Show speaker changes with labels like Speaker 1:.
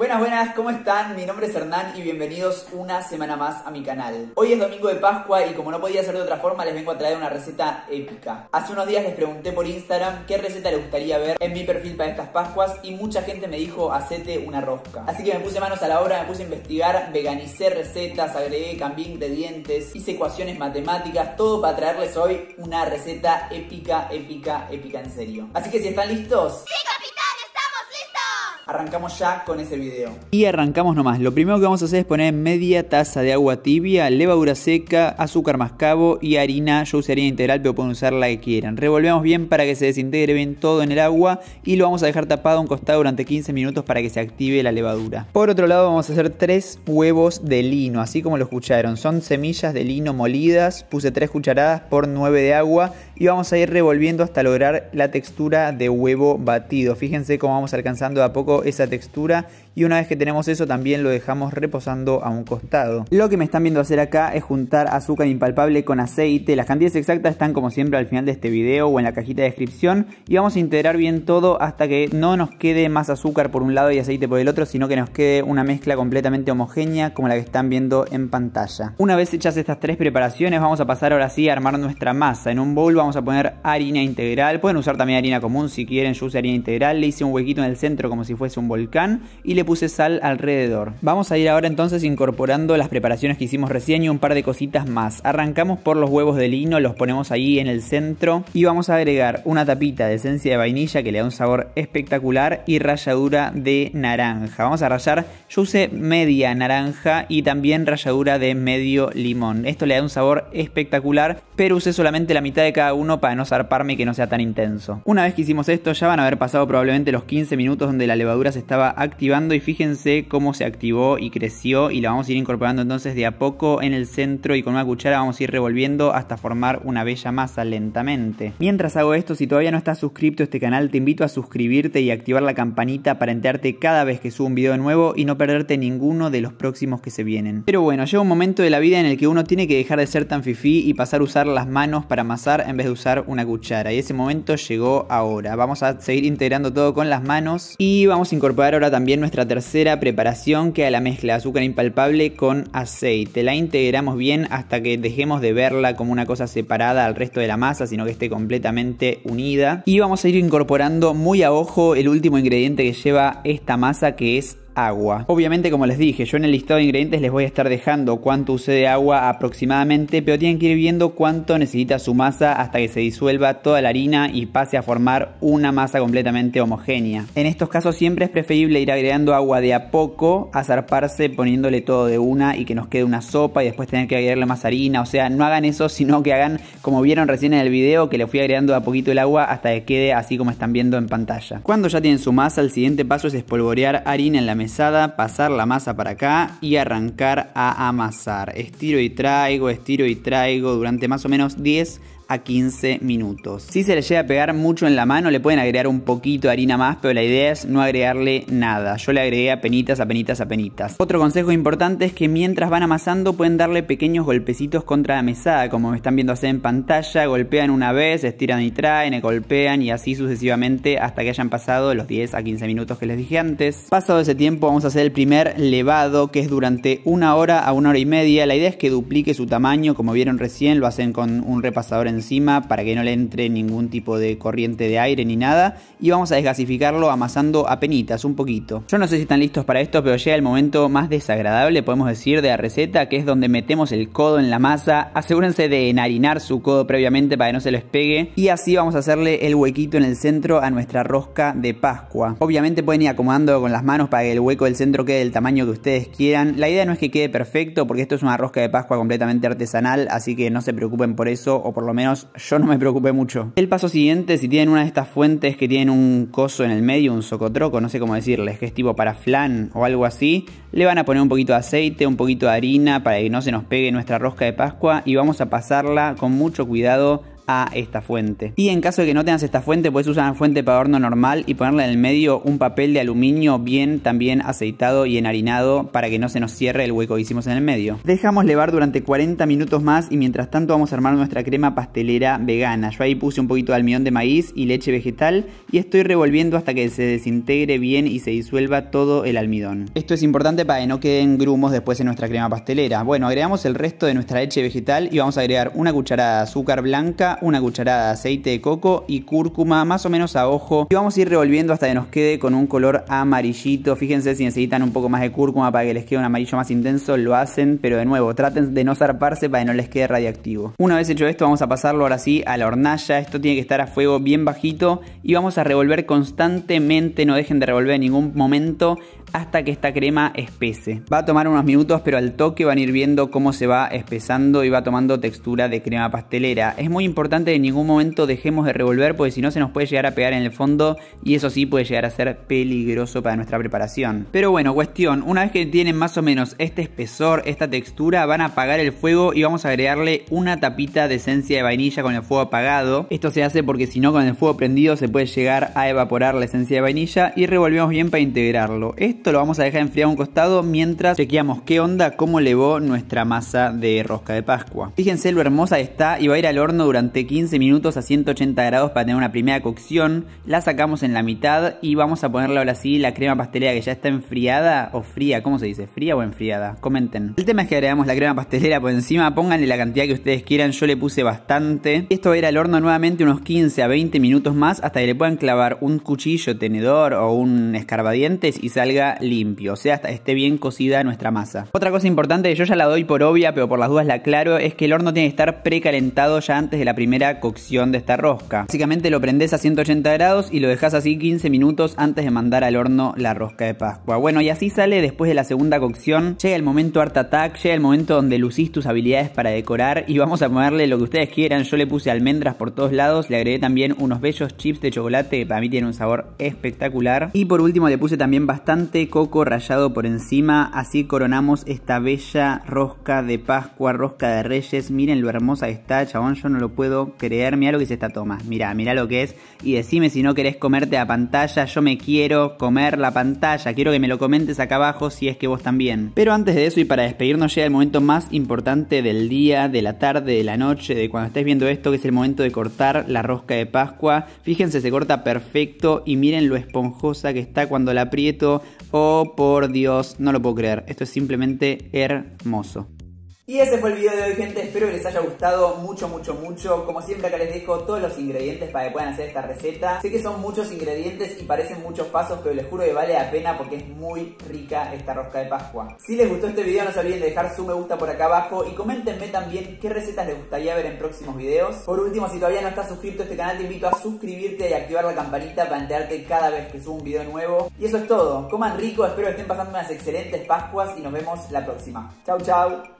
Speaker 1: Buenas, buenas, ¿cómo están? Mi nombre es Hernán y bienvenidos una semana más a mi canal. Hoy es domingo de Pascua y como no podía ser de otra forma, les vengo a traer una receta épica. Hace unos días les pregunté por Instagram qué receta les gustaría ver en mi perfil para estas Pascuas y mucha gente me dijo hacete una rosca. Así que me puse manos a la obra, me puse a investigar, veganicé recetas, agregué, cambié ingredientes, hice ecuaciones matemáticas, todo para traerles hoy una receta épica, épica, épica en serio. Así que si están listos... Arrancamos ya con ese video. Y arrancamos nomás. Lo primero que vamos a hacer es poner media taza de agua tibia, levadura seca, azúcar mascabo y harina. Yo usé harina integral, pero pueden usar la que quieran. Revolvemos bien para que se desintegre bien todo en el agua y lo vamos a dejar tapado a un costado durante 15 minutos para que se active la levadura. Por otro lado vamos a hacer tres huevos de lino, así como lo escucharon. Son semillas de lino molidas. Puse tres cucharadas por 9 de agua y vamos a ir revolviendo hasta lograr la textura de huevo batido. Fíjense cómo vamos alcanzando a poco esa textura y una vez que tenemos eso también lo dejamos reposando a un costado. Lo que me están viendo hacer acá es juntar azúcar impalpable con aceite, las cantidades exactas están como siempre al final de este video o en la cajita de descripción y vamos a integrar bien todo hasta que no nos quede más azúcar por un lado y aceite por el otro, sino que nos quede una mezcla completamente homogénea como la que están viendo en pantalla. Una vez hechas estas tres preparaciones vamos a pasar ahora sí a armar nuestra masa. En un bowl vamos a poner harina integral, pueden usar también harina común si quieren, yo usé harina integral, le hice un huequito en el centro como si fuese un volcán y puse sal alrededor. Vamos a ir ahora entonces incorporando las preparaciones que hicimos recién y un par de cositas más. Arrancamos por los huevos de lino, los ponemos ahí en el centro y vamos a agregar una tapita de esencia de vainilla que le da un sabor espectacular y ralladura de naranja. Vamos a rallar, yo usé media naranja y también ralladura de medio limón. Esto le da un sabor espectacular pero usé solamente la mitad de cada uno para no zarparme y que no sea tan intenso. Una vez que hicimos esto ya van a haber pasado probablemente los 15 minutos donde la levadura se estaba activando y fíjense cómo se activó y creció y la vamos a ir incorporando entonces de a poco en el centro y con una cuchara vamos a ir revolviendo hasta formar una bella masa lentamente. Mientras hago esto, si todavía no estás suscrito a este canal, te invito a suscribirte y activar la campanita para enterarte cada vez que subo un video nuevo y no perderte ninguno de los próximos que se vienen. Pero bueno, llega un momento de la vida en el que uno tiene que dejar de ser tan fifí y pasar a usar las manos para amasar en vez de usar una cuchara. Y ese momento llegó ahora. Vamos a seguir integrando todo con las manos. Y vamos a incorporar ahora también nuestra tercera preparación que es la mezcla de azúcar impalpable con aceite. La integramos bien hasta que dejemos de verla como una cosa separada al resto de la masa, sino que esté completamente unida. Y vamos a ir incorporando muy a ojo el último ingrediente que lleva esta masa que es agua. Obviamente, como les dije, yo en el listado de ingredientes les voy a estar dejando cuánto usé de agua aproximadamente, pero tienen que ir viendo cuánto necesita su masa hasta que se disuelva toda la harina y pase a formar una masa completamente homogénea. En estos casos siempre es preferible ir agregando agua de a poco a zarparse poniéndole todo de una y que nos quede una sopa y después tener que agregarle más harina. O sea, no hagan eso, sino que hagan como vieron recién en el video que le fui agregando a poquito el agua hasta que quede así como están viendo en pantalla. Cuando ya tienen su masa, el siguiente paso es espolvorear harina en la mesa pasar la masa para acá y arrancar a amasar. Estiro y traigo, estiro y traigo durante más o menos 10 a 15 minutos. Si se les llega a pegar mucho en la mano, le pueden agregar un poquito de harina más, pero la idea es no agregarle nada. Yo le agregué a penitas, a penitas, a penitas. Otro consejo importante es que mientras van amasando pueden darle pequeños golpecitos contra la mesada, como me están viendo hacer en pantalla, golpean una vez, estiran y traen, golpean y así sucesivamente hasta que hayan pasado los 10 a 15 minutos que les dije antes. Pasado ese tiempo vamos a hacer el primer levado, que es durante una hora a una hora y media. La idea es que duplique su tamaño, como vieron recién, lo hacen con un repasador en encima para que no le entre ningún tipo de corriente de aire ni nada. Y vamos a desgasificarlo amasando a penitas un poquito. Yo no sé si están listos para esto, pero llega el momento más desagradable, podemos decir, de la receta, que es donde metemos el codo en la masa. Asegúrense de enharinar su codo previamente para que no se les pegue. Y así vamos a hacerle el huequito en el centro a nuestra rosca de Pascua. Obviamente pueden ir acomodando con las manos para que el hueco del centro quede del tamaño que ustedes quieran. La idea no es que quede perfecto, porque esto es una rosca de Pascua completamente artesanal, así que no se preocupen por eso, o por lo menos yo no me preocupé mucho. El paso siguiente, si tienen una de estas fuentes que tienen un coso en el medio, un socotroco, no sé cómo decirles, que es tipo para flan o algo así, le van a poner un poquito de aceite, un poquito de harina para que no se nos pegue nuestra rosca de Pascua y vamos a pasarla con mucho cuidado esta fuente. Y en caso de que no tengas esta fuente, puedes usar una fuente para horno normal y ponerle en el medio un papel de aluminio bien también aceitado y enharinado para que no se nos cierre el hueco que hicimos en el medio. Dejamos levar durante 40 minutos más y mientras tanto vamos a armar nuestra crema pastelera vegana. Yo ahí puse un poquito de almidón de maíz y leche vegetal y estoy revolviendo hasta que se desintegre bien y se disuelva todo el almidón. Esto es importante para que no queden grumos después en nuestra crema pastelera. Bueno, agregamos el resto de nuestra leche vegetal y vamos a agregar una cucharada de azúcar blanca, una cucharada de aceite de coco y cúrcuma más o menos a ojo. Y vamos a ir revolviendo hasta que nos quede con un color amarillito. Fíjense si necesitan un poco más de cúrcuma para que les quede un amarillo más intenso, lo hacen. Pero de nuevo, traten de no zarparse para que no les quede radiactivo. Una vez hecho esto, vamos a pasarlo ahora sí a la hornalla. Esto tiene que estar a fuego bien bajito y vamos a revolver constantemente. No dejen de revolver en ningún momento hasta que esta crema espese. Va a tomar unos minutos, pero al toque van a ir viendo cómo se va espesando y va tomando textura de crema pastelera. Es muy importante que en ningún momento dejemos de revolver porque si no se nos puede llegar a pegar en el fondo y eso sí puede llegar a ser peligroso para nuestra preparación. Pero bueno, cuestión, una vez que tienen más o menos este espesor, esta textura, van a apagar el fuego y vamos a agregarle una tapita de esencia de vainilla con el fuego apagado. Esto se hace porque si no con el fuego prendido se puede llegar a evaporar la esencia de vainilla y revolvemos bien para integrarlo. Esto lo vamos a dejar enfriar a un costado mientras chequeamos qué onda, cómo levó nuestra masa de rosca de Pascua. Fíjense lo hermosa está y va a ir al horno durante 15 minutos a 180 grados para tener una primera cocción. La sacamos en la mitad y vamos a ponerle ahora sí la crema pastelera que ya está enfriada o fría, ¿cómo se dice? ¿Fría o enfriada? Comenten. El tema es que agregamos la crema pastelera por encima, pónganle la cantidad que ustedes quieran, yo le puse bastante. Esto va a ir al horno nuevamente unos 15 a 20 minutos más hasta que le puedan clavar un cuchillo, tenedor o un escarbadientes y salga limpio, o sea, hasta esté bien cocida nuestra masa. Otra cosa importante que yo ya la doy por obvia, pero por las dudas la aclaro, es que el horno tiene que estar precalentado ya antes de la primera cocción de esta rosca. Básicamente lo prendes a 180 grados y lo dejas así 15 minutos antes de mandar al horno la rosca de Pascua. Bueno, y así sale después de la segunda cocción. Llega el momento harta Attack, llega el momento donde lucís tus habilidades para decorar y vamos a ponerle lo que ustedes quieran. Yo le puse almendras por todos lados, le agregué también unos bellos chips de chocolate que para mí tienen un sabor espectacular. Y por último le puse también bastante coco rallado por encima, así coronamos esta bella rosca de Pascua, rosca de Reyes. Miren lo hermosa que está, chabón, yo no lo puedo creer, mira lo que se esta toma, mira, mira lo que es, y decime si no querés comerte a pantalla, yo me quiero comer la pantalla, quiero que me lo comentes acá abajo si es que vos también. Pero antes de eso y para despedirnos llega el momento más importante del día, de la tarde, de la noche, de cuando estés viendo esto, que es el momento de cortar la rosca de Pascua. Fíjense, se corta perfecto y miren lo esponjosa que está cuando la aprieto. Oh, por Dios, no lo puedo creer, esto es simplemente hermoso. Y ese fue el video de hoy, gente. Espero que les haya gustado mucho, mucho, mucho. Como siempre acá les dejo todos los ingredientes para que puedan hacer esta receta. Sé que son muchos ingredientes y parecen muchos pasos, pero les juro que vale la pena porque es muy rica esta rosca de Pascua. Si les gustó este video no se olviden de dejar su me gusta por acá abajo y coméntenme también qué recetas les gustaría ver en próximos videos. Por último, si todavía no estás suscrito a este canal, te invito a suscribirte y activar la campanita para enterarte cada vez que subo un video nuevo. Y eso es todo. Coman rico, espero que estén pasando unas excelentes Pascuas y nos vemos la próxima. Chau, chau.